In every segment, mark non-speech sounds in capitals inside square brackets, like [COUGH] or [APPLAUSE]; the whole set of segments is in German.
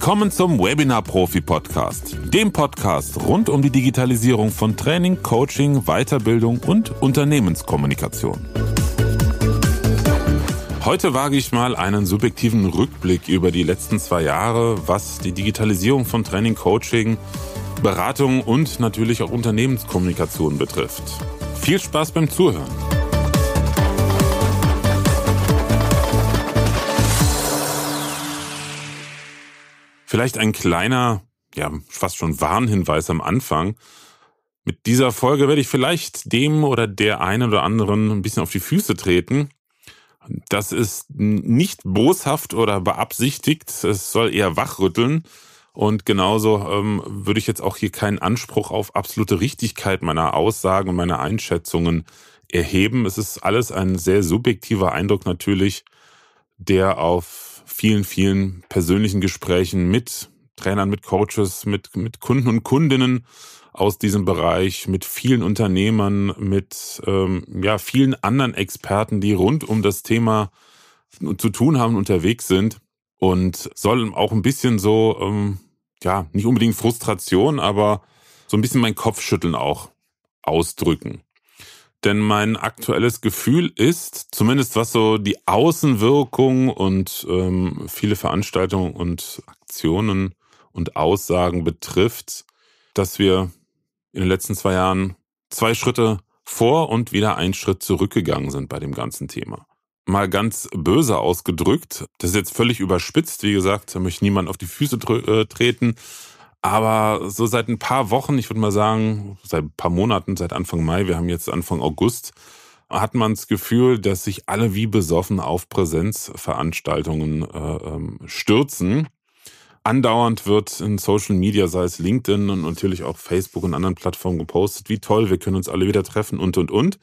Willkommen zum Webinar Profi Podcast, dem Podcast rund um die Digitalisierung von Training, Coaching, Weiterbildung und Unternehmenskommunikation. Heute wage ich mal einen subjektiven Rückblick über die letzten zwei Jahre, was die Digitalisierung von Training, Coaching, Beratung und natürlich auch Unternehmenskommunikation betrifft. Viel Spaß beim Zuhören! Vielleicht ein kleiner, ja, fast schon Warnhinweis am Anfang. Mit dieser Folge werde ich vielleicht dem oder der einen oder anderen ein bisschen auf die Füße treten. Das ist nicht boshaft oder beabsichtigt. Es soll eher wachrütteln. Und genauso ähm, würde ich jetzt auch hier keinen Anspruch auf absolute Richtigkeit meiner Aussagen und meiner Einschätzungen erheben. Es ist alles ein sehr subjektiver Eindruck natürlich, der auf vielen, vielen persönlichen Gesprächen mit Trainern, mit Coaches, mit, mit Kunden und Kundinnen aus diesem Bereich, mit vielen Unternehmern, mit ähm, ja, vielen anderen Experten, die rund um das Thema zu tun haben, unterwegs sind und soll auch ein bisschen so, ähm, ja, nicht unbedingt Frustration, aber so ein bisschen mein Kopfschütteln auch ausdrücken. Denn mein aktuelles Gefühl ist, zumindest was so die Außenwirkung und ähm, viele Veranstaltungen und Aktionen und Aussagen betrifft, dass wir in den letzten zwei Jahren zwei Schritte vor und wieder einen Schritt zurückgegangen sind bei dem ganzen Thema. Mal ganz böse ausgedrückt, das ist jetzt völlig überspitzt, wie gesagt, da möchte niemand auf die Füße tre äh, treten, aber so seit ein paar Wochen, ich würde mal sagen, seit ein paar Monaten, seit Anfang Mai, wir haben jetzt Anfang August, hat man das Gefühl, dass sich alle wie besoffen auf Präsenzveranstaltungen äh, ähm, stürzen. Andauernd wird in Social Media, sei es LinkedIn und natürlich auch Facebook und anderen Plattformen gepostet, wie toll, wir können uns alle wieder treffen und, und, und,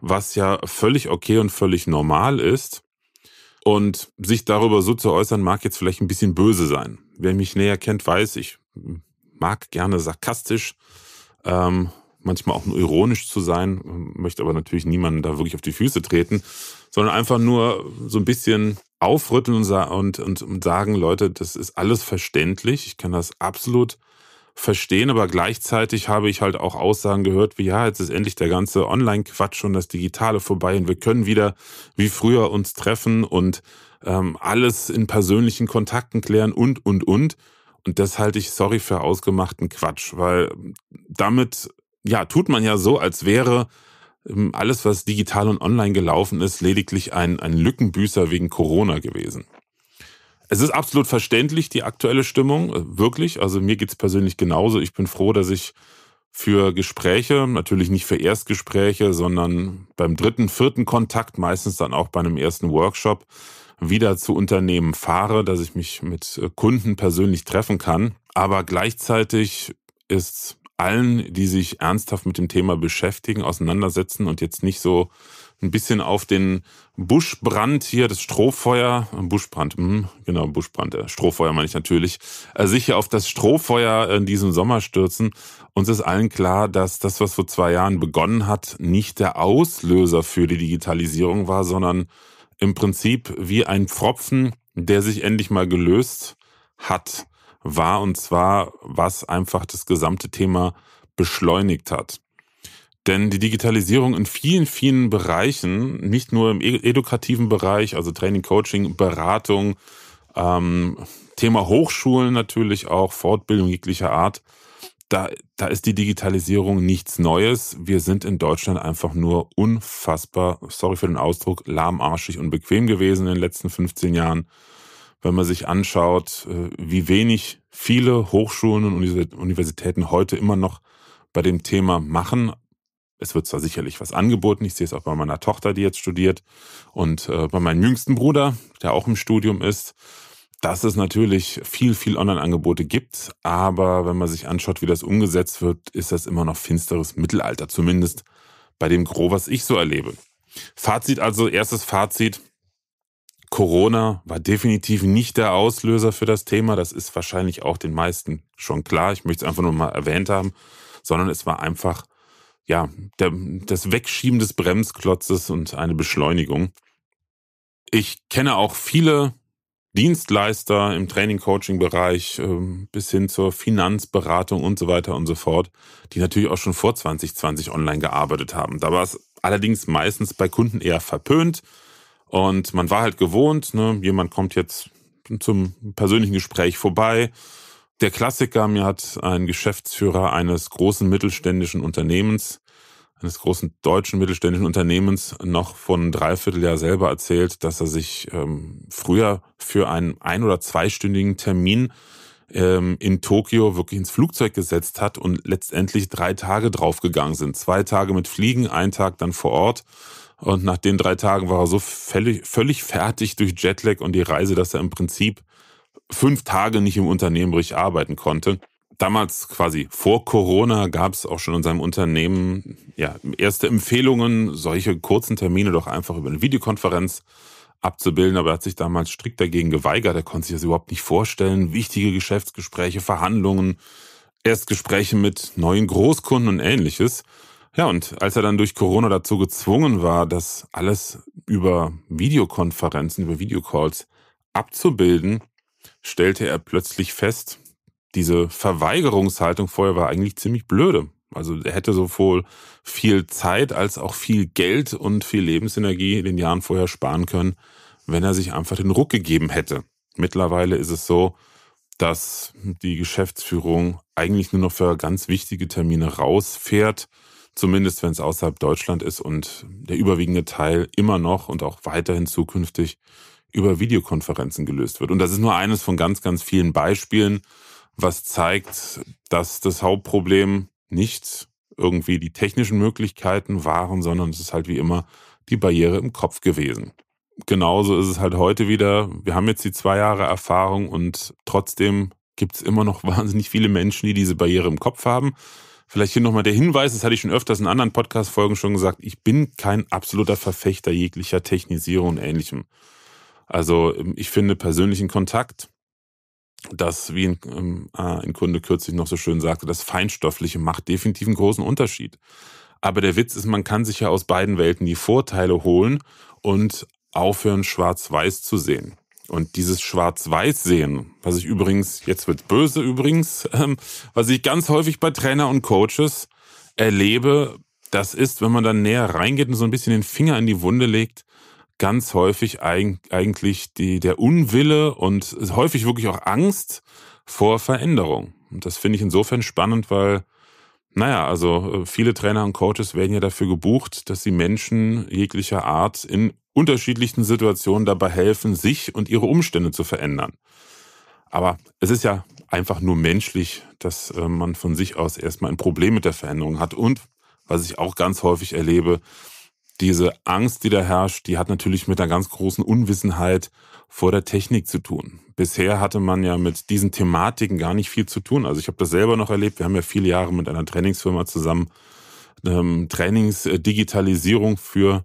was ja völlig okay und völlig normal ist. Und sich darüber so zu äußern, mag jetzt vielleicht ein bisschen böse sein. Wer mich näher kennt, weiß, ich mag gerne sarkastisch, ähm, manchmal auch nur ironisch zu sein, möchte aber natürlich niemanden da wirklich auf die Füße treten, sondern einfach nur so ein bisschen aufrütteln und, und, und sagen, Leute, das ist alles verständlich, ich kann das absolut verstehen, aber gleichzeitig habe ich halt auch Aussagen gehört, wie ja, jetzt ist endlich der ganze Online-Quatsch und das Digitale vorbei und wir können wieder wie früher uns treffen und ähm, alles in persönlichen Kontakten klären und, und, und. Und das halte ich, sorry, für ausgemachten Quatsch, weil damit, ja, tut man ja so, als wäre ähm, alles, was digital und online gelaufen ist, lediglich ein, ein Lückenbüßer wegen Corona gewesen. Es ist absolut verständlich, die aktuelle Stimmung, äh, wirklich. Also mir geht's persönlich genauso. Ich bin froh, dass ich für Gespräche, natürlich nicht für Erstgespräche, sondern beim dritten, vierten Kontakt, meistens dann auch bei einem ersten Workshop, wieder zu Unternehmen fahre, dass ich mich mit äh, Kunden persönlich treffen kann. Aber gleichzeitig ist allen, die sich ernsthaft mit dem Thema beschäftigen, auseinandersetzen und jetzt nicht so ein bisschen auf den Buschbrand hier, das Strohfeuer, äh, Buschbrand, mh, hm, genau, Buschbrand, äh, Strohfeuer meine ich natürlich, sich hier auf das Strohfeuer in diesem Sommer stürzen. Uns ist allen klar, dass das, was vor zwei Jahren begonnen hat, nicht der Auslöser für die Digitalisierung war, sondern im Prinzip wie ein Pfropfen, der sich endlich mal gelöst hat, war und zwar, was einfach das gesamte Thema beschleunigt hat. Denn die Digitalisierung in vielen, vielen Bereichen, nicht nur im e-, edukativen Bereich, also Training, Coaching, Beratung, ähm, Thema Hochschulen natürlich auch, Fortbildung jeglicher Art, da, da ist die Digitalisierung nichts Neues. Wir sind in Deutschland einfach nur unfassbar, sorry für den Ausdruck, lahmarschig und bequem gewesen in den letzten 15 Jahren. Wenn man sich anschaut, äh, wie wenig viele Hochschulen und Universitäten heute immer noch bei dem Thema machen. Es wird zwar sicherlich was angeboten, ich sehe es auch bei meiner Tochter, die jetzt studiert, und äh, bei meinem jüngsten Bruder, der auch im Studium ist dass es natürlich viel, viel Online-Angebote gibt, aber wenn man sich anschaut, wie das umgesetzt wird, ist das immer noch finsteres Mittelalter, zumindest bei dem Gros, was ich so erlebe. Fazit also, erstes Fazit, Corona war definitiv nicht der Auslöser für das Thema, das ist wahrscheinlich auch den meisten schon klar, ich möchte es einfach nur mal erwähnt haben, sondern es war einfach, ja, der, das Wegschieben des Bremsklotzes und eine Beschleunigung. Ich kenne auch viele Dienstleister im Training-Coaching-Bereich ähm, bis hin zur Finanzberatung und so weiter und so fort, die natürlich auch schon vor 2020 online gearbeitet haben. Da war es allerdings meistens bei Kunden eher verpönt und man war halt gewohnt, ne, jemand kommt jetzt zum persönlichen Gespräch vorbei. Der Klassiker, mir hat ein Geschäftsführer eines großen mittelständischen Unternehmens eines großen deutschen mittelständischen Unternehmens noch von einem Dreivierteljahr selber erzählt, dass er sich ähm, früher für einen ein- oder zweistündigen Termin ähm, in Tokio wirklich ins Flugzeug gesetzt hat und letztendlich drei Tage draufgegangen sind. Zwei Tage mit Fliegen, ein Tag dann vor Ort. Und nach den drei Tagen war er so völlig, völlig fertig durch Jetlag und die Reise, dass er im Prinzip fünf Tage nicht im Unternehmen richtig arbeiten konnte damals quasi vor Corona gab es auch schon in seinem Unternehmen ja, erste Empfehlungen, solche kurzen Termine doch einfach über eine Videokonferenz abzubilden, aber er hat sich damals strikt dagegen geweigert. Er konnte sich das überhaupt nicht vorstellen. Wichtige Geschäftsgespräche, Verhandlungen, Erstgespräche mit neuen Großkunden und ähnliches. Ja, und als er dann durch Corona dazu gezwungen war, das alles über Videokonferenzen, über Videocalls abzubilden, stellte er plötzlich fest, diese Verweigerungshaltung vorher war eigentlich ziemlich blöde. Also er hätte sowohl viel Zeit als auch viel Geld und viel Lebensenergie in den Jahren vorher sparen können, wenn er sich einfach den Ruck gegeben hätte. Mittlerweile ist es so, dass die Geschäftsführung eigentlich nur noch für ganz wichtige Termine rausfährt, zumindest wenn es außerhalb Deutschland ist und der überwiegende Teil immer noch und auch weiterhin zukünftig über Videokonferenzen gelöst wird. Und das ist nur eines von ganz, ganz vielen Beispielen, was zeigt, dass das Hauptproblem nicht irgendwie die technischen Möglichkeiten waren, sondern es ist halt wie immer die Barriere im Kopf gewesen. Genauso ist es halt heute wieder. Wir haben jetzt die zwei Jahre Erfahrung und trotzdem gibt es immer noch [LAUGHS] wahnsinnig viele Menschen, die diese Barriere im Kopf haben. Vielleicht hier nochmal der Hinweis, das hatte ich schon öfters in anderen Podcast-Folgen schon gesagt, ich bin kein absoluter Verfechter jeglicher Technisierung und ähnlichem. Also ich finde persönlichen Kontakt dass, wie ein, ähm, äh, ein Kunde kürzlich noch so schön sagte, das Feinstoffliche macht definitiv einen großen Unterschied. Aber der Witz ist, man kann sich ja aus beiden Welten die Vorteile holen und aufhören, schwarz-weiß zu sehen. Und dieses Schwarz-Weiß-Sehen, was ich übrigens, jetzt wird böse übrigens, [LAUGHS] ähm, was ich ganz häufig bei Trainer und Coaches erlebe, das ist, wenn man dann näher reingeht und so ein bisschen den Finger in die Wunde legt, ganz häufig eigentlich die, der Unwille und häufig wirklich auch Angst vor Veränderung. Und das finde ich insofern spannend, weil, naja, also äh, viele Trainer und Coaches werden ja dafür gebucht, dass sie Menschen jeglicher Art in unterschiedlichsten Situationen dabei helfen, sich und ihre Umstände zu verändern. Aber es ist ja einfach nur menschlich, dass äh, man von sich aus erstmal ein Problem mit der Veränderung hat. Und was ich auch ganz häufig erlebe, diese Angst, die da herrscht, die hat natürlich mit einer ganz großen Unwissenheit vor der Technik zu tun. Bisher hatte man ja mit diesen Thematiken gar nicht viel zu tun. Also ich habe das selber noch erlebt. Wir haben ja viele Jahre mit einer Trainingsfirma zusammen ähm, Trainingsdigitalisierung für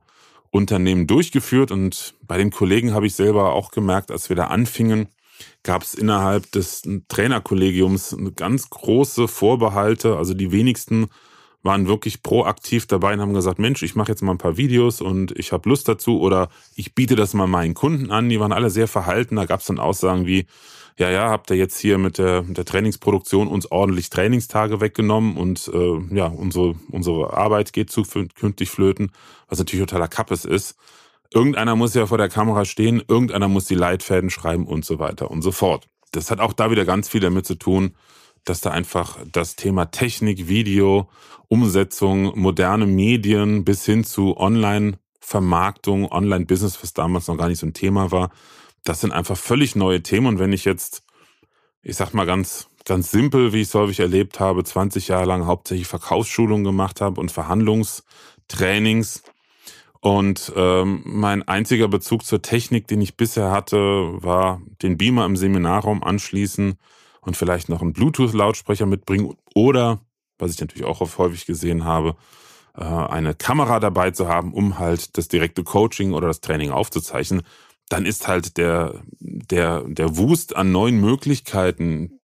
Unternehmen durchgeführt. Und bei den Kollegen habe ich selber auch gemerkt, als wir da anfingen, gab es innerhalb des Trainerkollegiums ganz große Vorbehalte. Also die wenigsten waren wirklich proaktiv dabei und haben gesagt, Mensch, ich mache jetzt mal ein paar Videos und ich habe Lust dazu oder ich biete das mal meinen Kunden an. Die waren alle sehr verhalten. Da gab es dann Aussagen wie, ja, ja, habt ihr jetzt hier mit der, mit der Trainingsproduktion uns ordentlich Trainingstage weggenommen und äh, ja, unsere, unsere Arbeit geht zukünftig flöten, was natürlich totaler Kappes ist. Irgendeiner muss ja vor der Kamera stehen, irgendeiner muss die Leitfäden schreiben und so weiter und so fort. Das hat auch da wieder ganz viel damit zu tun, dass da einfach das Thema Technik, Video, Umsetzung, moderne Medien bis hin zu Online-Vermarktung, Online-Business, was damals noch gar nicht so ein Thema war, das sind einfach völlig neue Themen. Und wenn ich jetzt, ich sag mal ganz, ganz simpel, wie ich es häufig erlebt habe, 20 Jahre lang hauptsächlich Verkaufsschulungen gemacht habe und Verhandlungstrainings, und ähm, mein einziger Bezug zur Technik, den ich bisher hatte, war den Beamer im Seminarraum anschließen und vielleicht noch einen Bluetooth-Lautsprecher mitbringen oder, was ich natürlich auch oft häufig gesehen habe, äh, eine Kamera dabei zu haben, um halt das direkte Coaching oder das Training aufzuzeichnen, dann ist halt der, der, der Wust an neuen Möglichkeiten,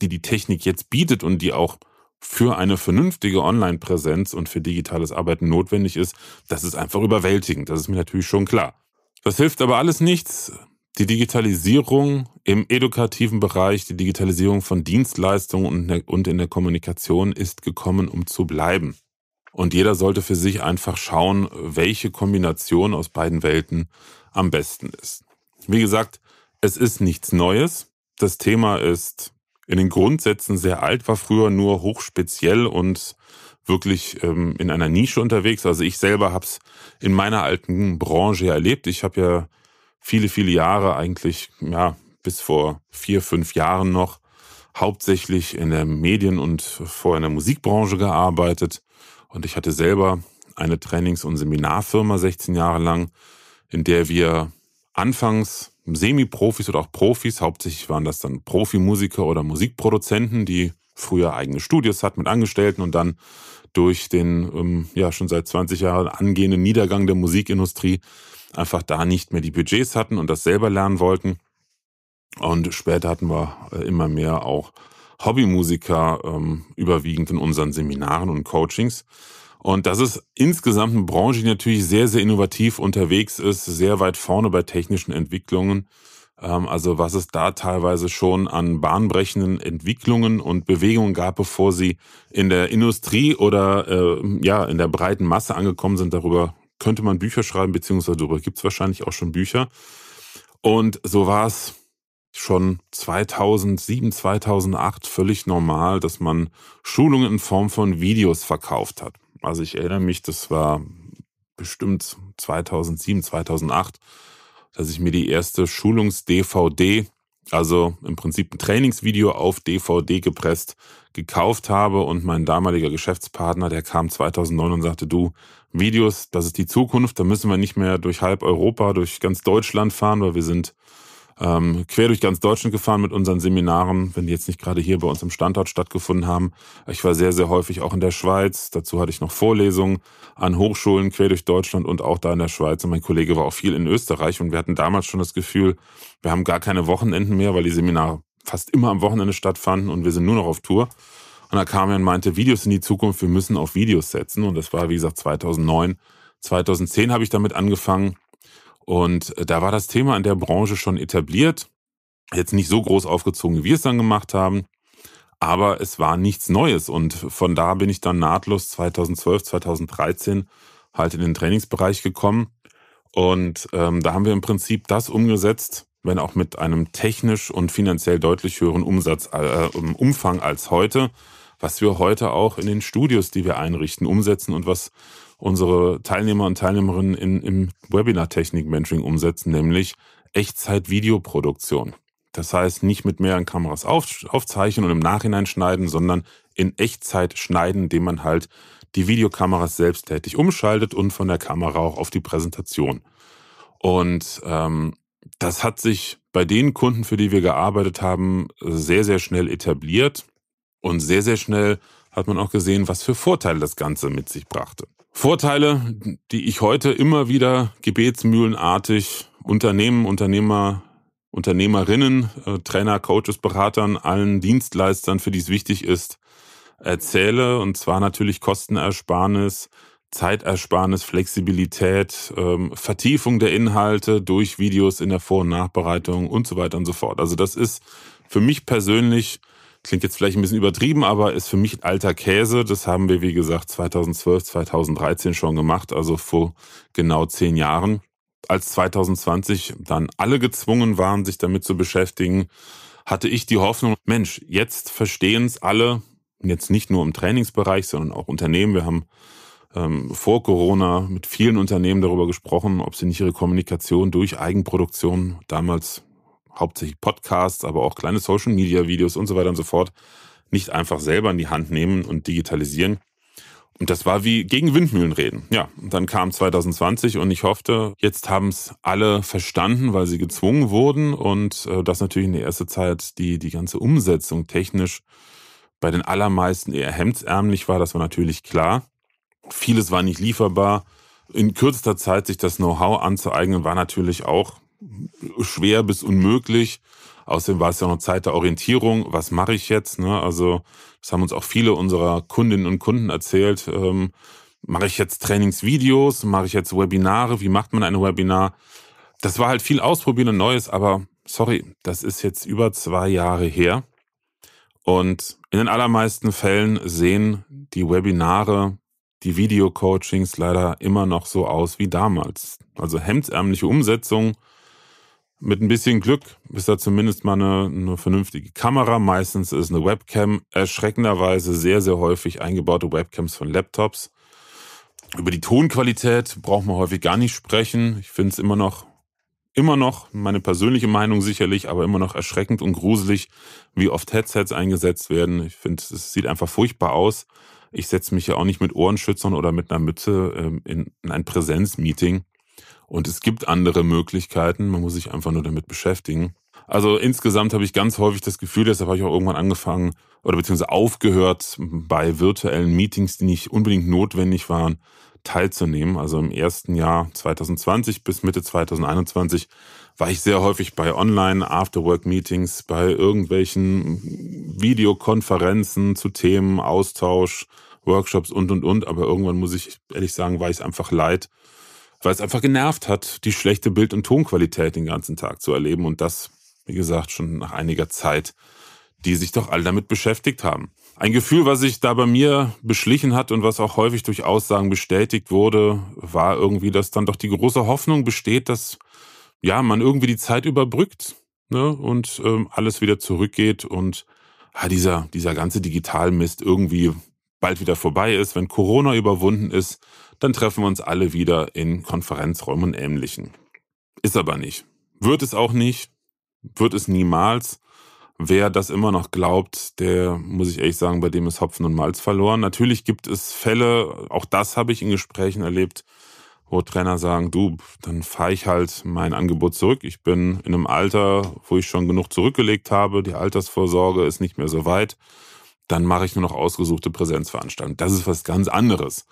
die die Technik jetzt bietet und die auch für eine vernünftige Online-Präsenz und für digitales Arbeiten notwendig ist, das ist einfach überwältigend. Das ist mir natürlich schon klar. Das hilft aber alles nichts, die Digitalisierung im edukativen Bereich, die Digitalisierung von Dienstleistungen und in der Kommunikation ist gekommen, um zu bleiben. Und jeder sollte für sich einfach schauen, welche Kombination aus beiden Welten am besten ist. Wie gesagt, es ist nichts Neues. Das Thema ist in den Grundsätzen sehr alt, war früher nur hochspeziell und wirklich ähm, in einer Nische unterwegs. Also ich selber habe es in meiner alten Branche erlebt. Ich habe ja viele, viele Jahre eigentlich, ja, bis vor vier, fünf Jahren noch, hauptsächlich in der Medien- und vorher in der Musikbranche gearbeitet. Und ich hatte selber eine Trainings- und Seminarfirma 16 Jahre lang, in der wir anfangs Semi-Profis oder auch Profis, hauptsächlich waren das dann Profimusiker oder Musikproduzenten, die früher eigene Studios hatten mit Angestellten und dann durch den ähm, ja schon seit 20 Jahren angehenden Niedergang der Musikindustrie einfach da nicht mehr die Budgets hatten und das selber lernen wollten. Und später hatten wir äh, immer mehr auch Hobbymusiker ähm, überwiegend in unseren Seminaren und Coachings. Und das ist insgesamt eine Branche, die natürlich sehr, sehr innovativ unterwegs ist, sehr weit vorne bei technischen Entwicklungen. Ähm, also was es da teilweise schon an bahnbrechenden Entwicklungen und Bewegungen gab, bevor sie in der Industrie oder äh, ja in der breiten Masse angekommen sind, darüber könnte man Bücher schreiben, beziehungsweise darüber gibt es wahrscheinlich auch schon Bücher. Und so war es schon 2007, 2008 völlig normal, dass man Schulungen in Form von Videos verkauft hat. Also ich erinnere mich, das war bestimmt 2007, 2008, dass ich mir die erste Schulungs-DVD, also im Prinzip ein Trainingsvideo auf DVD gepresst, gekauft habe und mein damaliger Geschäftspartner, der kam 2009 und sagte, du, Videos, das ist die Zukunft, da müssen wir nicht mehr durch halb Europa, durch ganz Deutschland fahren, weil wir sind ähm, quer durch ganz Deutschland gefahren mit unseren Seminaren, wenn die jetzt nicht gerade hier bei uns im Standort stattgefunden haben. Ich war sehr, sehr häufig auch in der Schweiz. Dazu hatte ich noch Vorlesungen an Hochschulen quer durch Deutschland und auch da in der Schweiz. Und mein Kollege war auch viel in Österreich und wir hatten damals schon das Gefühl, wir haben gar keine Wochenenden mehr, weil die Seminare fast immer am Wochenende stattfanden und wir sind nur noch auf Tour. Und da kam er und meinte, Videos in die Zukunft, wir müssen auf Videos setzen. Und das war, wie gesagt, 2009. 2010 habe ich damit angefangen. Und äh, da war das Thema in der Branche schon etabliert. Jetzt nicht so groß aufgezogen, wie wir es dann gemacht haben. Aber es war nichts Neues. Und von da bin ich dann nahtlos 2012, 2013 halt in den Trainingsbereich gekommen. Und ähm, da haben wir im Prinzip das umgesetzt, wenn auch mit einem technisch und finanziell deutlich höheren Umsatz, äh, Umfang als heute, was wir heute auch in den Studios, die wir einrichten, umsetzen und was unsere Teilnehmer und Teilnehmerinnen in, im Webinar-Technik-Mentoring umsetzen, nämlich Echtzeit-Videoproduktion. Das heißt, nicht mit mehreren Kameras auf, aufzeichnen und im Nachhinein schneiden, sondern in Echtzeit schneiden, indem man halt die Videokameras selbsttätig umschaltet und von der Kamera auch auf die Präsentation. Und ähm, das hat sich bei den Kunden, für die wir gearbeitet haben, sehr, sehr schnell etabliert. Und sehr, sehr schnell hat man auch gesehen, was für Vorteile das Ganze mit sich brachte. Vorteile, die ich heute immer wieder gebetsmühlenartig Unternehmen, Unternehmer, Unternehmerinnen, äh, Trainer, Coaches, Beratern, allen Dienstleistern, für die es wichtig ist, erzähle. Und zwar natürlich Kostenersparnis, Zeitersparnis, Flexibilität, ähm, Vertiefung der Inhalte durch Videos in der Vor- und Nachbereitung und so weiter und so fort. Also das ist für mich persönlich, klingt jetzt vielleicht ein bisschen übertrieben, aber ist für mich alter Käse. Das haben wir, wie gesagt, 2012, 2013 schon gemacht, also vor genau zehn Jahren. Als 2020 dann alle gezwungen waren, sich damit zu beschäftigen, hatte ich die Hoffnung, Mensch, jetzt verstehen es alle, jetzt nicht nur im Trainingsbereich, sondern auch Unternehmen. Wir haben ähm, vor Corona mit vielen Unternehmen darüber gesprochen, ob sie nicht ihre Kommunikation durch Eigenproduktion, damals hauptsächlich Podcasts, aber auch kleine Social-Media-Videos und so weiter und so fort, nicht einfach selber in die Hand nehmen und digitalisieren. Und das war wie gegen Windmühlen reden. Ja, und dann kam 2020 und ich hoffte, jetzt haben es alle verstanden, weil sie gezwungen wurden und äh, das natürlich in der ersten Zeit die, die ganze Umsetzung technisch bei den allermeisten eher hemdsärmlich war, das war natürlich klar. Vieles war nicht lieferbar. In kürzester Zeit sich das Know-how anzueignen, war natürlich auch schwer bis unmöglich. Außerdem war es ja noch Zeit der Orientierung. Was mache ich jetzt? Ne? Also, das haben uns auch viele unserer Kundinnen und Kunden erzählt. Ähm, mache ich jetzt Trainingsvideos? Mache ich jetzt Webinare? Wie macht man ein Webinar? Das war halt viel Ausprobieren und Neues, aber sorry, das ist jetzt über zwei Jahre her. Und in den allermeisten Fällen sehen die Webinare die Videocoachings leider immer noch so aus wie damals. Also hemdsärmliche Umsetzung. Mit ein bisschen Glück ist da zumindest mal eine, eine vernünftige Kamera. Meistens ist eine Webcam erschreckenderweise sehr, sehr häufig eingebaute Webcams von Laptops. Über die Tonqualität braucht man häufig gar nicht sprechen. Ich finde es immer noch, immer noch, meine persönliche Meinung sicherlich, aber immer noch erschreckend und gruselig, wie oft Headsets eingesetzt werden. Ich finde, es sieht einfach furchtbar aus ich setze mich ja auch nicht mit Ohrenschützern oder mit einer Mütze ähm, in, in ein Präsenzmeeting. Und es gibt andere Möglichkeiten, man muss sich einfach nur damit beschäftigen. Also insgesamt habe ich ganz häufig das Gefühl, deshalb habe ich auch irgendwann angefangen oder beziehungsweise aufgehört, bei virtuellen Meetings, die nicht unbedingt notwendig waren, teilzunehmen. Also im ersten Jahr 2020 bis Mitte 2021 war ich sehr häufig bei Online-Afterwork-Meetings, bei irgendwelchen Videokonferenzen zu Themen, Austausch, Workshops und und und, aber irgendwann muss ich ehrlich sagen, war ich einfach leid, weil es einfach genervt hat, die schlechte Bild- und Tonqualität den ganzen Tag zu erleben und das, wie gesagt, schon nach einiger Zeit, die sich doch alle damit beschäftigt haben. Ein Gefühl, was sich da bei mir beschlichen hat und was auch häufig durch Aussagen bestätigt wurde, war irgendwie, dass dann doch die große Hoffnung besteht, dass ja, man irgendwie die Zeit überbrückt ne, und ähm, alles wieder zurückgeht und ah, dieser, dieser ganze Digitalmist irgendwie bald wieder vorbei ist, wenn Corona überwunden ist, dann treffen wir uns alle wieder in Konferenzräumen und Ähnlichen. Ist aber nicht. Wird es auch nicht. Wird es niemals. Wer das immer noch glaubt, der muss ich ehrlich sagen, bei dem ist Hopfen und Malz verloren. Natürlich gibt es Fälle, auch das habe ich in Gesprächen erlebt, wo Trainer sagen, du, dann fahre ich halt mein Angebot zurück. Ich bin in einem Alter, wo ich schon genug zurückgelegt habe. Die Altersvorsorge ist nicht mehr so weit dann mache ich nur noch ausgesuchte Präsenzveranstaltungen. Das ist was ganz anderes.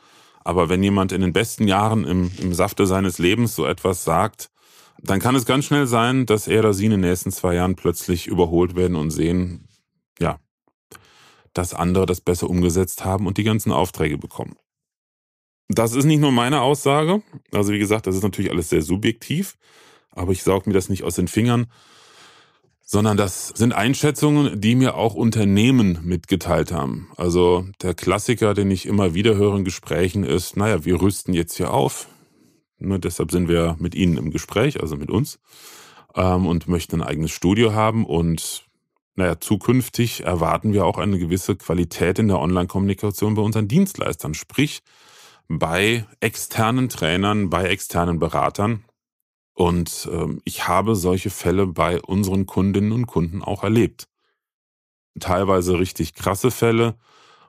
Aber wenn jemand in den besten Jahren im, im Safte seines Lebens so etwas sagt, dann kann es ganz schnell sein, dass er oder sie in den nächsten zwei Jahren plötzlich überholt werden und sehen, ja, dass andere das besser umgesetzt haben und die ganzen Aufträge bekommen. Das ist nicht nur meine Aussage. Also wie gesagt, das ist natürlich alles sehr subjektiv, aber ich saug mir das nicht aus den Fingern, sondern das sind Einschätzungen, die mir auch Unternehmen mitgeteilt haben. Also der Klassiker, den ich immer wieder höre in Gesprächen ist, naja, wir rüsten jetzt hier auf. Nur ne, deshalb sind wir mit Ihnen im Gespräch, also mit uns, ähm, und möchten ein eigenes Studio haben. Und naja, zukünftig erwarten wir auch eine gewisse Qualität in der Online-Kommunikation bei unseren Dienstleistern, sprich bei externen Trainern, bei externen Beratern und ähm, ich habe solche Fälle bei unseren Kundinnen und Kunden auch erlebt. Teilweise richtig krasse Fälle,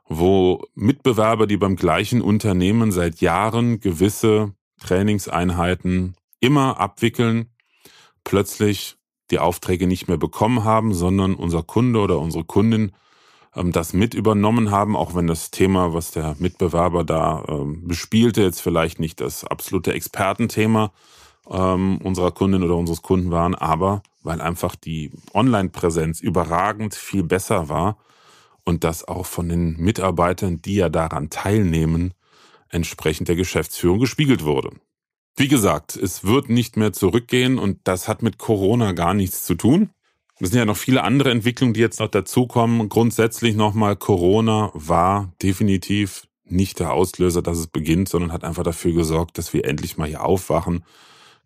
wo Mitbewerber, die beim gleichen Unternehmen seit Jahren gewisse Trainingseinheiten immer abwickeln, plötzlich die Aufträge nicht mehr bekommen haben, sondern unser Kunde oder unsere Kundin ähm, das mit übernommen haben, auch wenn das Thema, was der Mitbewerber da ähm, bespielte, jetzt vielleicht nicht das absolute Expertenthema ähm, unserer Kundin oder unseres Kunden waren, aber weil einfach die Online-Präsenz überragend viel besser war und das auch von den Mitarbeitern, die ja daran teilnehmen, entsprechend der Geschäftsführung gespiegelt wurde. Wie gesagt, es wird nicht mehr zurückgehen und das hat mit Corona gar nichts zu tun. Es sind ja noch viele andere Entwicklungen, die jetzt noch dazukommen. Grundsätzlich nochmal, Corona war definitiv nicht der Auslöser, dass es beginnt, sondern hat einfach dafür gesorgt, dass wir endlich mal hier aufwachen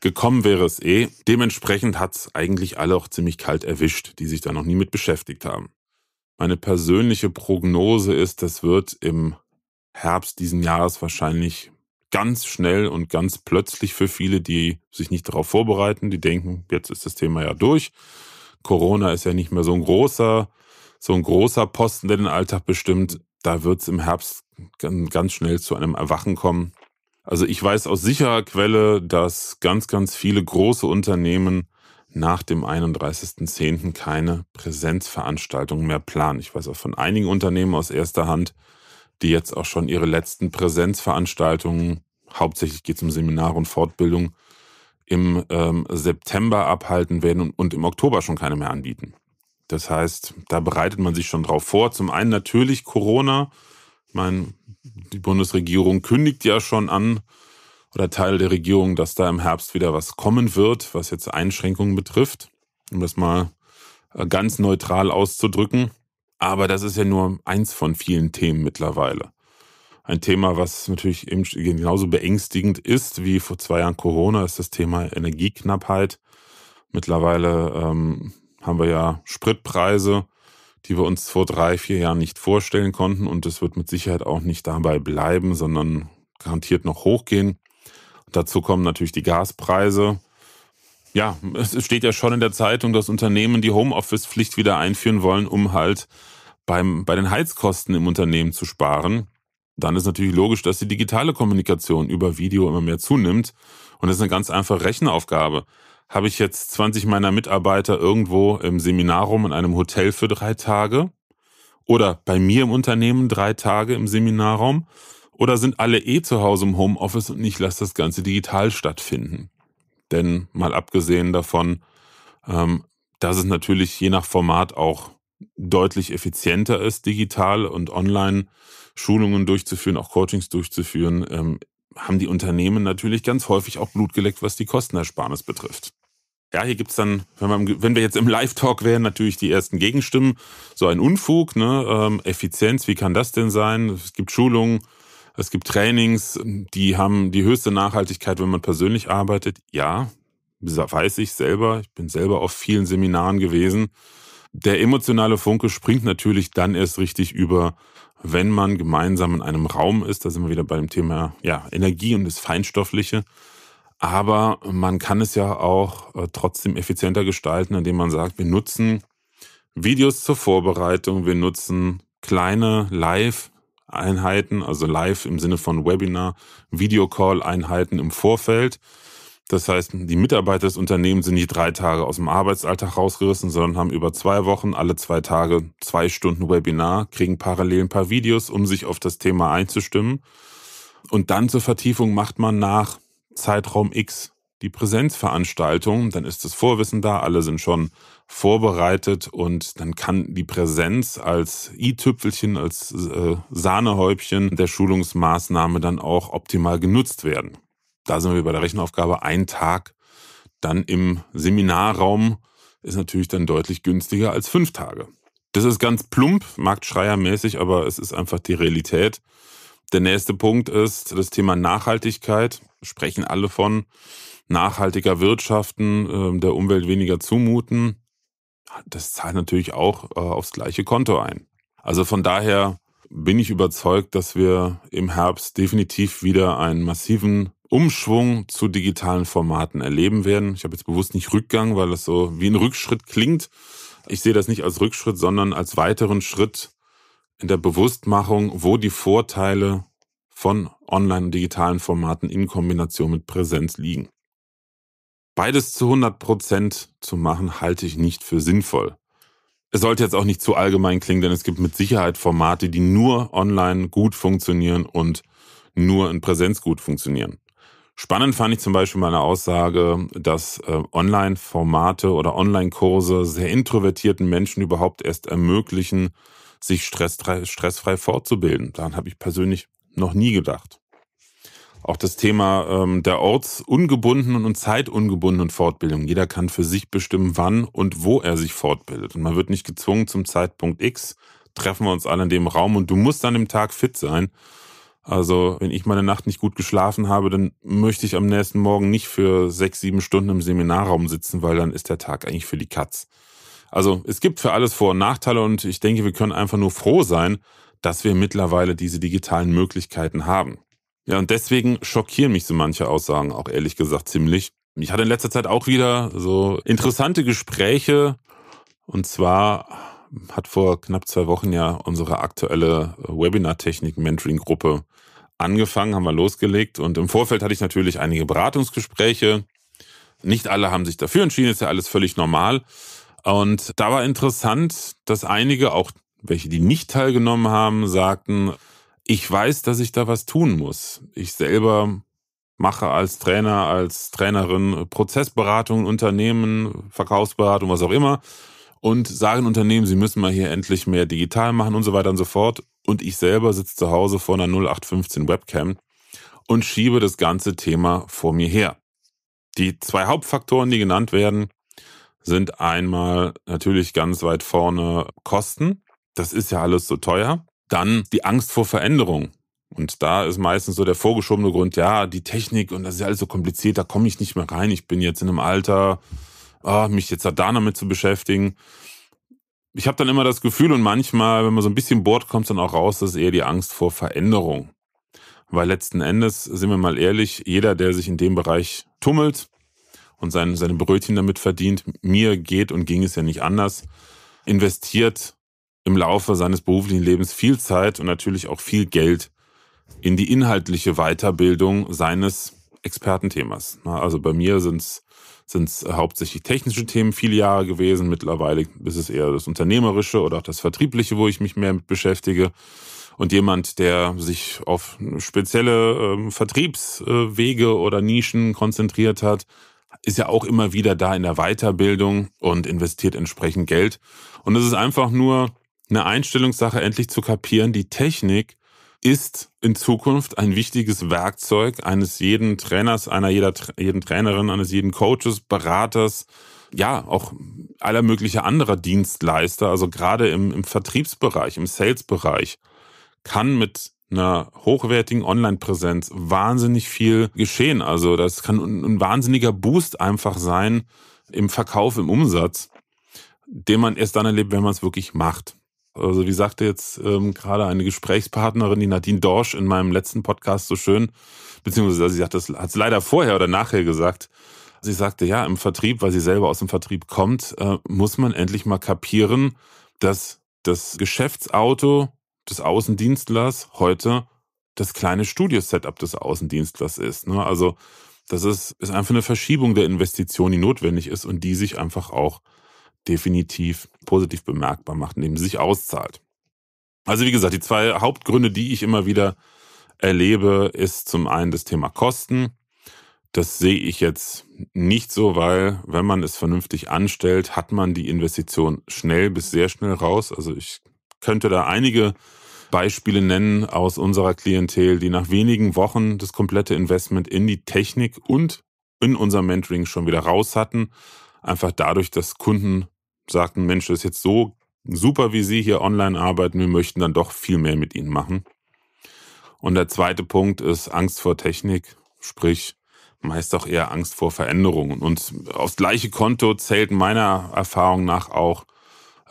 Gekommen wäre es eh. Dementsprechend hat es eigentlich alle auch ziemlich kalt erwischt, die sich da noch nie mit beschäftigt haben. Meine persönliche Prognose ist, das wird im Herbst diesen Jahres wahrscheinlich ganz schnell und ganz plötzlich für viele, die sich nicht darauf vorbereiten, die denken, jetzt ist das Thema ja durch. Corona ist ja nicht mehr so ein großer, so ein großer Posten, der den Alltag bestimmt. Da wird es im Herbst ganz schnell zu einem Erwachen kommen also ich weiß aus sicherer Quelle, dass ganz, ganz viele große Unternehmen nach dem 31.10. keine Präsenzveranstaltungen mehr planen. Ich weiß auch von einigen Unternehmen aus erster Hand, die jetzt auch schon ihre letzten Präsenzveranstaltungen, hauptsächlich geht es um Seminare und Fortbildung, im ähm, September abhalten werden und, und im Oktober schon keine mehr anbieten. Das heißt, da bereitet man sich schon drauf vor. Zum einen natürlich Corona. Ich meine, die Bundesregierung kündigt ja schon an, oder Teil der Regierung, dass da im Herbst wieder was kommen wird, was jetzt Einschränkungen betrifft, um das mal äh, ganz neutral auszudrücken. Aber das ist ja nur eins von vielen Themen mittlerweile. Ein Thema, was natürlich eben genauso beängstigend ist wie vor zwei Jahren Corona, ist das Thema Energieknappheit. Mittlerweile ähm, haben wir ja Spritpreise, die wir uns vor drei, vier Jahren nicht vorstellen konnten. Und das wird mit Sicherheit auch nicht dabei bleiben, sondern garantiert noch hochgehen. Dazu kommen natürlich die Gaspreise. Ja, es steht ja schon in der Zeitung, dass Unternehmen die Homeoffice-Pflicht wieder einführen wollen, um halt beim, bei den Heizkosten im Unternehmen zu sparen. Dann ist natürlich logisch, dass die digitale Kommunikation über Video immer mehr zunimmt. Und das ist eine ganz einfache Rechenaufgabe habe ich jetzt 20 meiner Mitarbeiter irgendwo im Seminarraum in einem Hotel für drei Tage oder bei mir im Unternehmen drei Tage im Seminarraum oder sind alle eh zu Hause im Homeoffice und ich lasse das Ganze digital stattfinden. Denn mal abgesehen davon, ähm, dass es natürlich je nach Format auch deutlich effizienter ist, digital und online Schulungen durchzuführen, auch Coachings durchzuführen, ähm, haben die Unternehmen natürlich ganz häufig auch Blut geleckt, was die Kostenersparnis betrifft. Ja, hier gibt's dann, wenn, man, wenn wir jetzt im Live-Talk wären, natürlich die ersten Gegenstimmen. So ein Unfug, ne? Ähm, Effizienz, wie kann das denn sein? Es gibt Schulungen, es gibt Trainings, die haben die höchste Nachhaltigkeit, wenn man persönlich arbeitet. Ja, weiß ich selber. Ich bin selber auf vielen Seminaren gewesen. Der emotionale Funke springt natürlich dann erst richtig über, wenn man gemeinsam in einem Raum ist. Da sind wir wieder bei dem Thema ja, Energie und das Feinstoffliche. Aber man kann es ja auch äh, trotzdem effizienter gestalten, indem man sagt, wir nutzen Videos zur Vorbereitung, wir nutzen kleine Live-Einheiten, also live im Sinne von Webinar, Videocall-Einheiten im Vorfeld. Das heißt, die Mitarbeiter des Unternehmens sind nicht drei Tage aus dem Arbeitsalltag rausgerissen, sondern haben über zwei Wochen alle zwei Tage zwei Stunden Webinar, kriegen parallel ein paar Videos, um sich auf das Thema einzustimmen. Und dann zur Vertiefung macht man nach Zeitraum X die Präsenzveranstaltung, dann ist das Vorwissen da, alle sind schon vorbereitet und dann kann die Präsenz als i-Tüpfelchen, als äh, Sahnehäubchen der Schulungsmaßnahme dann auch optimal genutzt werden. Da sind wir bei der Rechenaufgabe. Ein Tag dann im Seminarraum ist natürlich dann deutlich günstiger als fünf Tage. Das ist ganz plump, marktschreiermäßig, aber es ist einfach die Realität. Der nächste Punkt ist das Thema Nachhaltigkeit. Sprechen alle von nachhaltiger Wirtschaften, ähm, der Umwelt weniger zumuten. Das zahlt natürlich auch äh, aufs gleiche Konto ein. Also von daher bin ich überzeugt, dass wir im Herbst definitiv wieder einen massiven Umschwung zu digitalen Formaten erleben werden. Ich habe jetzt bewusst nicht Rückgang, weil das so wie ein Rückschritt klingt. Ich sehe das nicht als Rückschritt, sondern als weiteren Schritt in der Bewusstmachung, wo die Vorteile von online und digitalen Formaten in Kombination mit Präsenz liegen. Beides zu 100 Prozent zu machen, halte ich nicht für sinnvoll. Es sollte jetzt auch nicht zu allgemein klingen, denn es gibt mit Sicherheit Formate, die nur online gut funktionieren und nur in Präsenz gut funktionieren. Spannend fand ich zum Beispiel meine Aussage, dass äh, Online-Formate oder Online-Kurse sehr introvertierten Menschen überhaupt erst ermöglichen, sich stressfrei, stressfrei fortzubilden. Daran habe ich persönlich noch nie gedacht. Auch das Thema ähm, der ortsungebundenen und zeitungebundenen Fortbildung. Jeder kann für sich bestimmen, wann und wo er sich fortbildet. Und man wird nicht gezwungen zum Zeitpunkt X, treffen wir uns alle in dem Raum und du musst an dem Tag fit sein. Also, wenn ich meine Nacht nicht gut geschlafen habe, dann möchte ich am nächsten Morgen nicht für sechs, sieben Stunden im Seminarraum sitzen, weil dann ist der Tag eigentlich für die Katz. Also es gibt für alles Vor- und Nachteile und ich denke, wir können einfach nur froh sein, dass wir mittlerweile diese digitalen Möglichkeiten haben. Ja, und deswegen schockieren mich so manche Aussagen auch ehrlich gesagt ziemlich. Ich hatte in letzter Zeit auch wieder so interessante Gespräche. Und zwar hat vor knapp zwei Wochen ja unsere aktuelle Webinar-Technik-Mentoring-Gruppe angefangen, haben wir losgelegt. Und im Vorfeld hatte ich natürlich einige Beratungsgespräche. Nicht alle haben sich dafür entschieden, ist ja alles völlig normal. Und da war interessant, dass einige, auch welche, die nicht teilgenommen haben, sagten, ich weiß, dass ich da was tun muss. Ich selber mache als Trainer, als Trainerin Prozessberatung, Unternehmen, Verkaufsberatung, was auch immer. Und sagen Unternehmen, sie müssen mal hier endlich mehr digital machen und so weiter und so fort. Und ich selber sitze zu Hause vor einer 0815 Webcam und schiebe das ganze Thema vor mir her. Die zwei Hauptfaktoren, die genannt werden, sind einmal natürlich ganz weit vorne Kosten. Das ist ja alles so teuer. Dann die Angst vor Veränderung. Und da ist meistens so der vorgeschobene Grund, ja, die Technik und das ist ja alles so kompliziert, da komme ich nicht mehr rein. Ich bin jetzt in einem Alter, oh, mich jetzt da damit zu beschäftigen. Ich habe dann immer das Gefühl und manchmal, wenn man so ein bisschen bohrt, kommt es dann auch raus, dass eher die Angst vor Veränderung. Weil letzten Endes, sind wir mal ehrlich, jeder, der sich in dem Bereich tummelt, und sein, seine Brötchen damit verdient. Mir geht und ging es ja nicht anders. Investiert im Laufe seines beruflichen Lebens viel Zeit und natürlich auch viel Geld in die inhaltliche Weiterbildung seines Expertenthemas. Also bei mir sind es hauptsächlich technische Themen viele Jahre gewesen. Mittlerweile ist es eher das Unternehmerische oder auch das Vertriebliche, wo ich mich mehr mit beschäftige. Und jemand, der sich auf spezielle äh, Vertriebswege oder Nischen konzentriert hat, ist ja auch immer wieder da in der Weiterbildung und investiert entsprechend Geld. Und es ist einfach nur eine Einstellungssache, endlich zu kapieren, die Technik ist in Zukunft ein wichtiges Werkzeug eines jeden Trainers, einer jeder, jeden Trainerin, eines jeden Coaches, Beraters, ja, auch aller möglicher anderer Dienstleister. Also gerade im, im Vertriebsbereich, im Sales-Bereich kann mit einer hochwertigen Online-Präsenz wahnsinnig viel geschehen. Also das kann ein wahnsinniger Boost einfach sein im Verkauf, im Umsatz, den man erst dann erlebt, wenn man es wirklich macht. Also wie sagte jetzt ähm, gerade eine Gesprächspartnerin, die Nadine Dorsch in meinem letzten Podcast so schön, beziehungsweise sie hat das hat's leider vorher oder nachher gesagt. Sie sagte, ja, im Vertrieb, weil sie selber aus dem Vertrieb kommt, äh, muss man endlich mal kapieren, dass das Geschäftsauto des Außendienstlers heute das kleine Studio-Setup des Außendienstlers ist. Ne? Also das ist, ist einfach eine Verschiebung der Investition, die notwendig ist und die sich einfach auch definitiv positiv bemerkbar macht, indem sie sich auszahlt. Also wie gesagt, die zwei Hauptgründe, die ich immer wieder erlebe, ist zum einen das Thema Kosten. Das sehe ich jetzt nicht so, weil wenn man es vernünftig anstellt, hat man die Investition schnell bis sehr schnell raus. Also ich könnte da einige Beispiele nennen aus unserer Klientel, die nach wenigen Wochen das komplette Investment in die Technik und in unser Mentoring schon wieder raus hatten. Einfach dadurch, dass Kunden sagten, Mensch, das ist jetzt so super, wie Sie hier online arbeiten, wir möchten dann doch viel mehr mit Ihnen machen. Und der zweite Punkt ist Angst vor Technik, sprich meist auch eher Angst vor Veränderungen. Und aufs gleiche Konto zählt meiner Erfahrung nach auch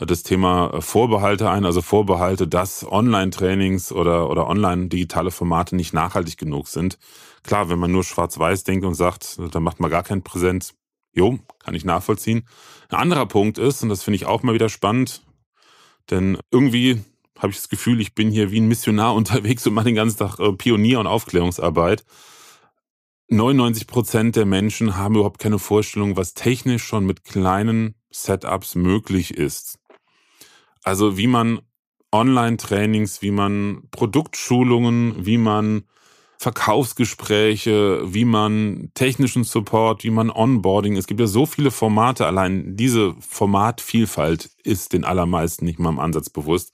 das Thema äh, Vorbehalte ein, also Vorbehalte, dass Online-Trainings oder, oder online-digitale Formate nicht nachhaltig genug sind. Klar, wenn man nur schwarz-weiß denkt und sagt, dann macht man gar kein Präsenz. Jo, kann ich nachvollziehen. Ein anderer Punkt ist, und das finde ich auch mal wieder spannend, denn irgendwie habe ich das Gefühl, ich bin hier wie ein Missionar [LAUGHS] unterwegs und mache den ganzen Tag äh, Pionier- und Aufklärungsarbeit. 99 Prozent der Menschen haben überhaupt keine Vorstellung, was technisch schon mit kleinen Setups möglich ist. Also wie man Online-Trainings, wie man Produktschulungen, wie man Verkaufsgespräche, wie man technischen Support, wie man Onboarding. Es gibt ja so viele Formate. Allein diese Formatvielfalt ist den allermeisten nicht mal im Ansatz bewusst.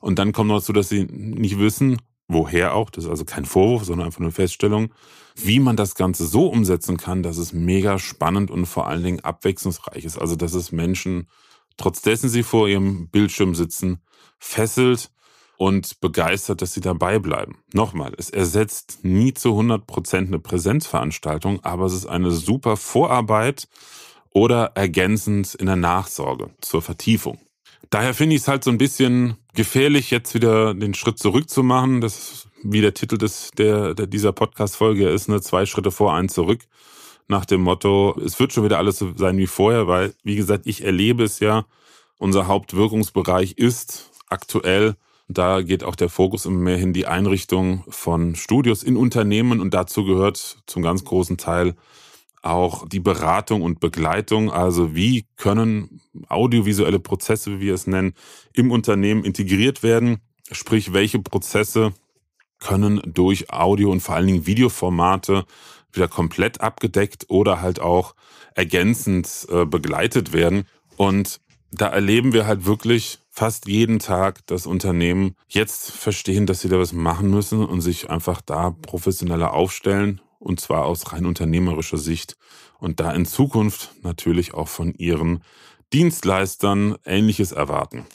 Und dann kommt noch dazu, dass sie nicht wissen, woher auch, das ist also kein Vorwurf, sondern einfach eine Feststellung, wie man das Ganze so umsetzen kann, dass es mega spannend und vor allen Dingen abwechslungsreich ist. Also, dass es Menschen trotz dessen sie vor ihrem Bildschirm sitzen, fesselt und begeistert, dass sie dabei bleiben. Nochmal, es ersetzt nie zu 100 Prozent eine Präsenzveranstaltung, aber es ist eine super Vorarbeit oder ergänzend in der Nachsorge zur Vertiefung. Daher finde ich es halt so ein bisschen gefährlich, jetzt wieder den Schritt zurück zu machen. Das wie der Titel des, der, der dieser Podcast-Folge ist, ne, zwei Schritte vor, ein zurück nach dem Motto, es wird schon wieder alles so sein wie vorher, weil, wie gesagt, ich erlebe es ja, unser Hauptwirkungsbereich ist aktuell, da geht auch der Fokus immer mehr hin, die Einrichtung von Studios in Unternehmen und dazu gehört zum ganz großen Teil auch die Beratung und Begleitung, also wie können audiovisuelle Prozesse, wie wir es nennen, im Unternehmen integriert werden, sprich welche Prozesse können durch Audio und vor allen Dingen Videoformate wieder komplett abgedeckt oder halt auch ergänzend äh, begleitet werden. Und da erleben wir halt wirklich fast jeden Tag, dass Unternehmen jetzt verstehen, dass sie da was machen müssen und sich einfach da professioneller aufstellen und zwar aus rein unternehmerischer Sicht und da in Zukunft natürlich auch von ihren Dienstleistern Ähnliches erwarten.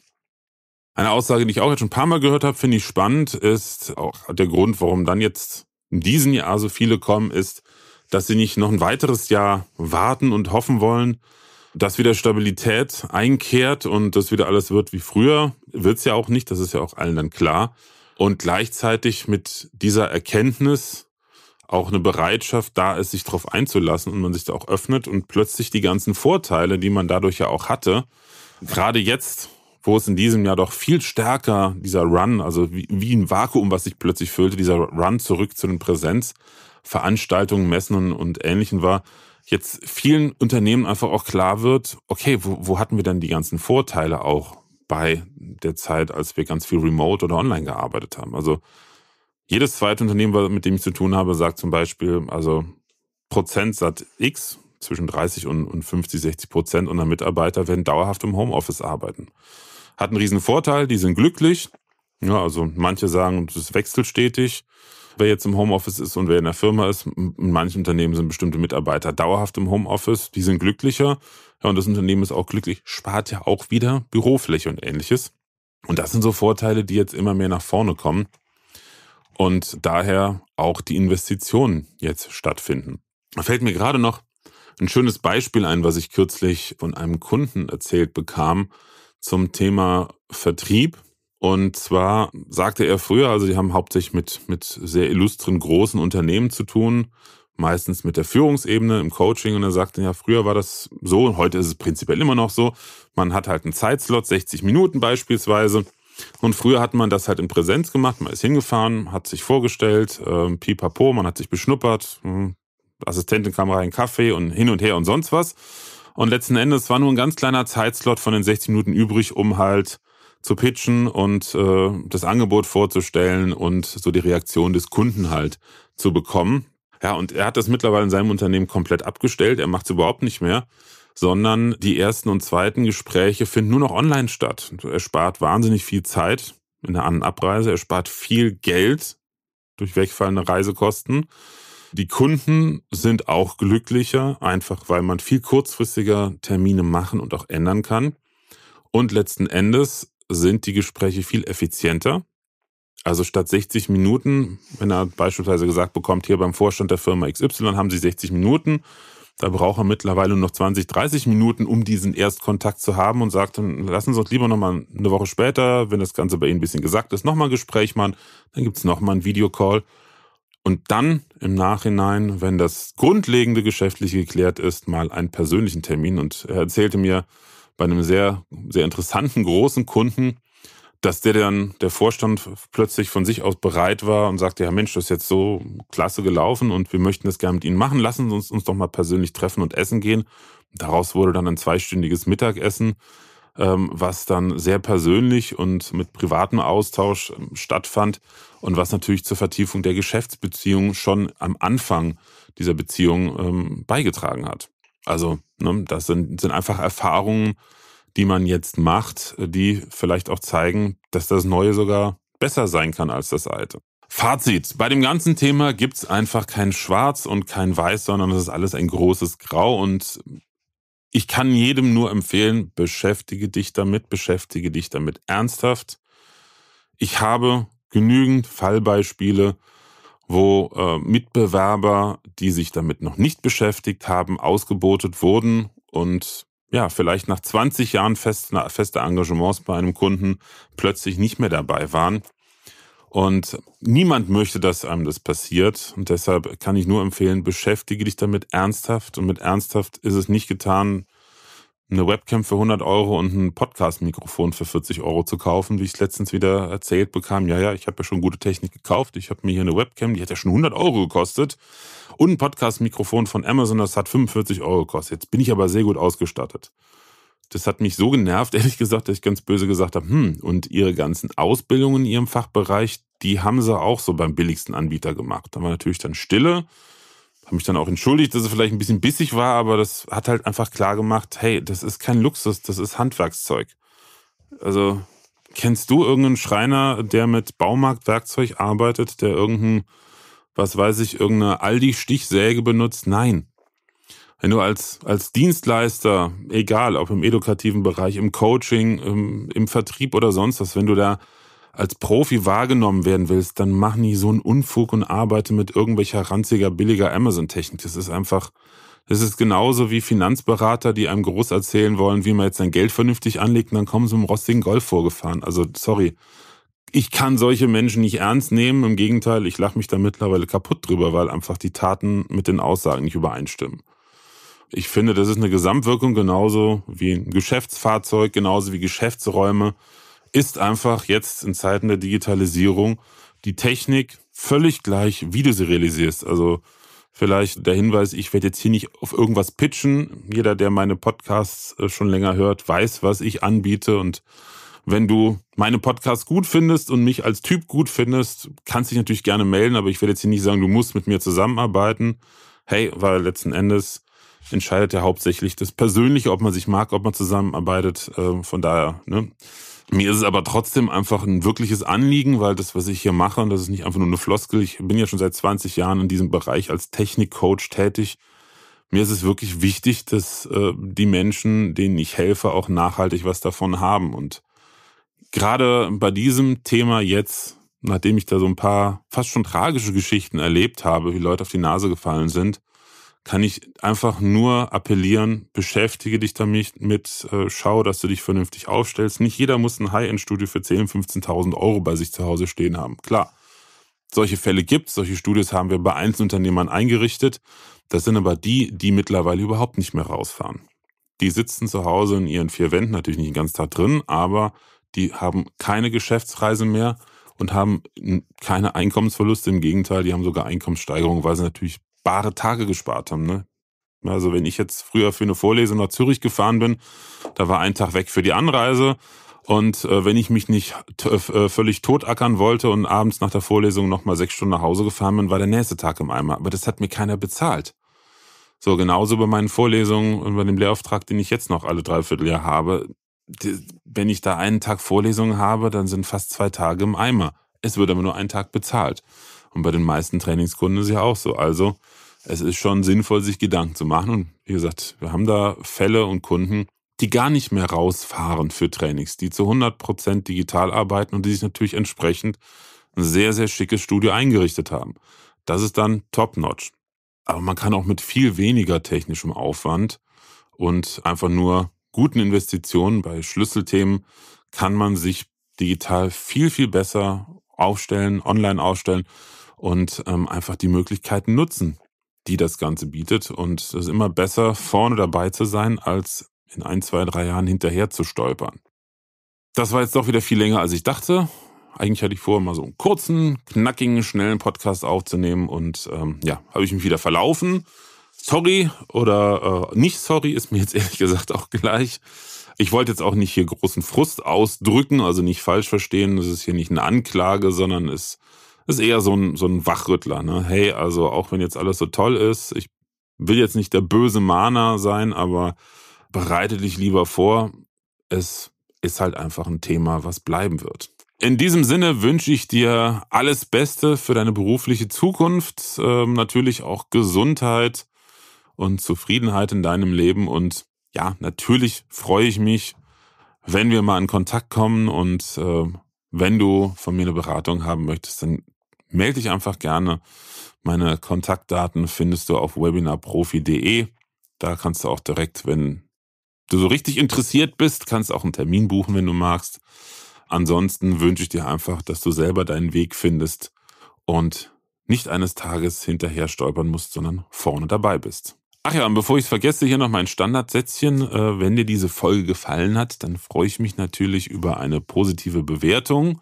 Eine Aussage, die ich auch jetzt schon ein paar Mal gehört habe, finde ich spannend, ist auch der Grund, warum dann jetzt in diesem Jahr so viele kommen, ist, dass sie nicht noch ein weiteres Jahr warten und hoffen wollen, dass wieder Stabilität einkehrt und dass wieder alles wird wie früher. wird's ja auch nicht, das ist ja auch allen dann klar. Und gleichzeitig mit dieser Erkenntnis auch eine Bereitschaft da ist, sich darauf einzulassen und man sich da auch öffnet und plötzlich die ganzen Vorteile, die man dadurch ja auch hatte, gerade jetzt wo es in diesem Jahr doch viel stärker dieser Run, also wie, wie ein Vakuum, was sich plötzlich füllte, dieser Run zurück zu den Präsenzveranstaltungen, Messen und, und Ähnlichen war, jetzt vielen Unternehmen einfach auch klar wird, okay, wo, wo hatten wir denn die ganzen Vorteile auch bei der Zeit, als wir ganz viel remote oder online gearbeitet haben? Also jedes zweite Unternehmen, mit dem ich zu tun habe, sagt zum Beispiel, also Prozentsatz X, zwischen 30 und 50, 60 Prozent unserer Mitarbeiter werden dauerhaft im Homeoffice arbeiten hat einen riesen Vorteil, die sind glücklich. Ja, also manche sagen, es wechselt stetig, wer jetzt im Homeoffice ist und wer in der Firma ist. In manchen Unternehmen sind bestimmte Mitarbeiter dauerhaft im Homeoffice, die sind glücklicher. Ja, und das Unternehmen ist auch glücklich, spart ja auch wieder Bürofläche und ähnliches. Und das sind so Vorteile, die jetzt immer mehr nach vorne kommen und daher auch die Investitionen jetzt stattfinden. Da fällt mir gerade noch ein schönes Beispiel ein, was ich kürzlich von einem Kunden erzählt bekam, zum Thema Vertrieb. Und zwar sagte er früher, also die haben hauptsächlich mit, mit sehr illustren großen Unternehmen zu tun, meistens mit der Führungsebene im Coaching. Und er sagte, ja, früher war das so und heute ist es prinzipiell immer noch so. Man hat halt einen Zeitslot, 60 Minuten beispielsweise. Und früher hat man das halt in Präsenz gemacht. Man ist hingefahren, hat sich vorgestellt, äh, pipapo, man hat sich beschnuppert, mh, hm, Assistentin kam rein, Kaffee und hin und her und sonst was. Und letzten Endes war nur ein ganz kleiner Zeitslot von den 60 Minuten übrig, um halt zu pitchen und äh, das Angebot vorzustellen und so die Reaktion des Kunden halt zu bekommen. Ja, und er hat das mittlerweile in seinem Unternehmen komplett abgestellt. Er macht es überhaupt nicht mehr, sondern die ersten und zweiten Gespräche finden nur noch online statt. Er spart wahnsinnig viel Zeit in der An- und Abreise. Er spart viel Geld durch wegfallende Reisekosten. Die Kunden sind auch glücklicher, einfach weil man viel kurzfristiger Termine machen und auch ändern kann. Und letzten Endes sind die Gespräche viel effizienter. Also statt 60 Minuten, wenn er beispielsweise gesagt bekommt, hier beim Vorstand der Firma XY haben Sie 60 Minuten, da braucht er mittlerweile noch 20, 30 Minuten, um diesen Erstkontakt zu haben und sagt, dann lassen Sie uns lieber nochmal eine Woche später, wenn das Ganze bei Ihnen ein bisschen gesagt ist, nochmal ein Gespräch machen, dann gibt es nochmal einen Videocall und dann im Nachhinein, wenn das grundlegende Geschäftliche geklärt ist, mal einen persönlichen Termin. Und er erzählte mir bei einem sehr, sehr interessanten großen Kunden, dass der dann, der Vorstand plötzlich von sich aus bereit war und sagte, ja Mensch, das ist jetzt so klasse gelaufen und wir möchten das gerne mit Ihnen machen. Lassen Sie uns uns doch mal persönlich treffen und essen gehen. Daraus wurde dann ein zweistündiges Mittagessen ähm, was dann sehr persönlich und mit privatem Austausch ähm, stattfand und was natürlich zur Vertiefung der Geschäftsbeziehung schon am Anfang dieser Beziehung ähm, beigetragen hat. Also ne, das sind, sind einfach Erfahrungen, die man jetzt macht, die vielleicht auch zeigen, dass das Neue sogar besser sein kann als das Alte. Fazit. Bei dem ganzen Thema gibt's einfach kein Schwarz und kein Weiß, sondern es ist alles ein großes Grau und ich kann jedem nur empfehlen, beschäftige dich damit, beschäftige dich damit ernsthaft. Ich habe genügend Fallbeispiele, wo äh, Mitbewerber, die sich damit noch nicht beschäftigt haben, ausgebotet wurden und ja, vielleicht nach 20 Jahren fest, fester Engagements bei einem Kunden plötzlich nicht mehr dabei waren. Und niemand möchte, dass einem das passiert. Und deshalb kann ich nur empfehlen, beschäftige dich damit ernsthaft. Und mit ernsthaft ist es nicht getan, eine Webcam für 100 Euro und ein Podcast-Mikrofon für 40 Euro zu kaufen, wie ich es letztens wieder erzählt bekam. Ja, ja, ich habe ja schon gute Technik gekauft. Ich habe mir hier eine Webcam, die hat ja schon 100 Euro gekostet. Und ein Podcast-Mikrofon von Amazon, das hat 45 Euro gekostet. Jetzt bin ich aber sehr gut ausgestattet das hat mich so genervt, [LAUGHS] ehrlich gesagt, dass ich ganz böse gesagt habe, hm, und ihre ganzen Ausbildungen in ihrem Fachbereich, die haben sie auch so beim billigsten Anbieter gemacht. Da war natürlich dann Stille, habe mich dann auch entschuldigt, dass es vielleicht ein bisschen bissig war, aber das hat halt einfach klar gemacht, hey, das ist kein Luxus, das ist Handwerkszeug. Also kennst du irgendeinen Schreiner, der mit Baumarktwerkzeug arbeitet, der irgendein, was weiß ich, irgendeine Aldi-Stichsäge benutzt? Nein. Wenn du als, als Dienstleister, egal ob im edukativen Bereich, im Coaching, im, im Vertrieb oder sonst was, wenn du da als Profi wahrgenommen werden willst, dann mach nie so einen Unfug und arbeite mit irgendwelcher ranziger, billiger Amazon-Technik. Das ist einfach, das ist genauso wie Finanzberater, die einem groß erzählen wollen, wie man jetzt sein Geld vernünftig anlegt und dann kommen sie im rostigen Golf vorgefahren. Also, sorry. Ich kann solche Menschen nicht ernst nehmen. Im Gegenteil, ich lache mich da mittlerweile kaputt drüber, weil einfach die Taten mit den Aussagen nicht übereinstimmen ich finde, das ist eine Gesamtwirkung genauso wie ein Geschäftsfahrzeug, genauso wie Geschäftsräume, ist einfach jetzt in Zeiten der Digitalisierung die Technik völlig gleich, wie du sie realisierst. Also vielleicht der Hinweis, ich werde jetzt hier nicht auf irgendwas pitchen. Jeder, der meine Podcasts äh, schon länger hört, weiß, was ich anbiete und wenn du meine Podcasts gut findest und mich als Typ gut findest, kannst dich natürlich gerne melden, aber ich werde jetzt hier nicht sagen, du musst mit mir zusammenarbeiten. Hey, weil letzten Endes entscheidet ja hauptsächlich das Persönliche, ob man sich mag, ob man zusammenarbeitet. Ähm, von daher, ne? Mir ist es aber trotzdem einfach ein wirkliches Anliegen, weil das, was ich hier mache, und das ist nicht einfach nur eine Floskel, ich bin ja schon seit 20 Jahren in diesem Bereich als Technikcoach tätig. Mir ist es wirklich wichtig, dass äh, die Menschen, denen ich helfe, auch nachhaltig was davon haben. Und gerade bei diesem Thema jetzt, nachdem ich da so ein paar fast schon tragische Geschichten erlebt habe, wie Leute auf die Nase gefallen sind, kann ich einfach nur appellieren, beschäftige dich damit, mit, äh, schau, dass du dich vernünftig aufstellst. Nicht jeder muss ein High-End-Studio für 10.000, 15.000 Euro bei sich zu Hause stehen haben. Klar, solche Fälle gibt es, solche Studios haben wir bei Einzelunternehmern eingerichtet. Das sind aber die, die mittlerweile überhaupt nicht mehr rausfahren. Die sitzen zu Hause in ihren vier Wänden, natürlich nicht den ganzen Tag drin, aber die haben keine Geschäftsreise mehr und haben keine Einkommensverluste. Im Gegenteil, die haben sogar Einkommenssteigerungen, weil sie natürlich bare Tage gespart haben. Ne? Also wenn ich jetzt früher für eine Vorlesung nach Zürich gefahren bin, da war ein Tag weg für die Anreise. Und äh, wenn ich mich nicht äh, äh, völlig totackern wollte und abends nach der Vorlesung nochmal sechs Stunden nach Hause gefahren bin, war der nächste Tag im Eimer. Aber das hat mir keiner bezahlt. So, genauso bei meinen Vorlesungen und bei dem Lehrauftrag, den ich jetzt noch alle Dreivierteljahr habe. Die, wenn ich da einen Tag Vorlesungen habe, dann sind fast zwei Tage im Eimer. Es wird aber nur ein Tag bezahlt. Und bei den meisten Trainingskunden ist es ja auch so. Also es ist schon sinnvoll, sich Gedanken zu machen. Und wie gesagt, wir haben da Fälle und Kunden, die gar nicht mehr rausfahren für Trainings, die zu 100% Prozent digital arbeiten und die sich natürlich entsprechend ein sehr, sehr schickes Studio eingerichtet haben. Das ist dann top-notch. Aber man kann auch mit viel weniger technischem Aufwand und einfach nur guten Investitionen bei Schlüsselthemen kann man sich digital viel, viel besser aufstellen, online aufstellen und ähm, einfach die Möglichkeiten nutzen, die das Ganze bietet. Und es ist immer besser, vorne dabei zu sein, als in ein, zwei, drei Jahren hinterher zu stolpern. Das war jetzt doch wieder viel länger, als ich dachte. Eigentlich hatte ich vor, mal so einen kurzen, knackigen, schnellen Podcast aufzunehmen und ähm, ja, habe ich mich wieder verlaufen. Sorry oder äh, nicht sorry ist mir jetzt [LAUGHS] ehrlich gesagt auch gleich. Ich wollte jetzt auch nicht hier großen Frust ausdrücken, also nicht falsch verstehen. Das ist hier nicht eine Anklage, sondern es ist eher so ein, so ein Wachrüttler. Ne? Hey, also auch wenn jetzt alles so toll ist, ich will jetzt nicht der böse Mahner sein, aber bereite dich lieber vor. Es ist halt einfach ein Thema, was bleiben wird. In diesem Sinne wünsche ich dir alles Beste für deine berufliche Zukunft, ähm, natürlich auch Gesundheit und Zufriedenheit in deinem Leben. Und ja, natürlich freue ich mich, wenn wir mal in Kontakt kommen und äh, wenn du von mir eine Beratung haben möchtest, dann melde dich einfach gerne. Meine Kontaktdaten findest du auf webinarprofi.de. Da kannst du auch direkt, wenn du so richtig interessiert bist, kannst auch einen Termin buchen, wenn du magst. Ansonsten wünsche ich dir einfach, dass du selber deinen Weg findest und nicht eines Tages hinterher stolpern musst, sondern vorne dabei bist. Ach ja, und bevor ich es vergesse, hier noch mein Standardsätzchen. Äh, wenn dir diese Folge gefallen hat, dann freue ich mich natürlich über eine positive Bewertung.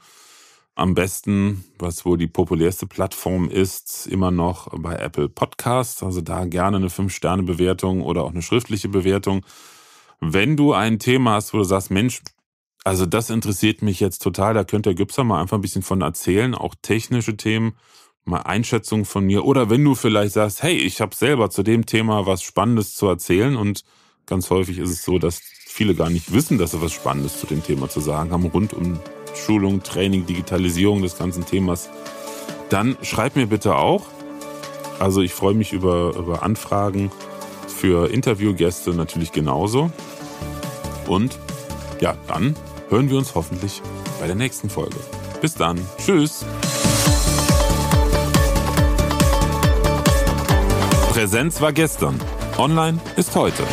Am besten, was wohl die populärste Plattform ist, immer noch bei Apple Podcasts. Also da gerne eine 5-Sterne-Bewertung oder auch eine schriftliche Bewertung. Wenn du ein Thema hast, wo du sagst, Mensch, also das interessiert mich jetzt total, da könnte der Gypser mal einfach ein bisschen von erzählen, auch technische Themen, mal Einschätzungen von mir. Oder wenn du vielleicht sagst, hey, ich habe selber zu dem Thema was Spannendes zu erzählen und ganz häufig ist es so, dass viele gar nicht wissen, dass sie was Spannendes zu dem Thema zu sagen haben, rund um Schulung, Training, Digitalisierung des ganzen Themas, dann schreib mir bitte auch. Also ich freue mich über, über Anfragen für Interviewgäste natürlich genauso. Und ja, dann hören wir uns hoffentlich bei der nächsten Folge. Bis dann. Tschüss. Präsenz war gestern. Online ist heute.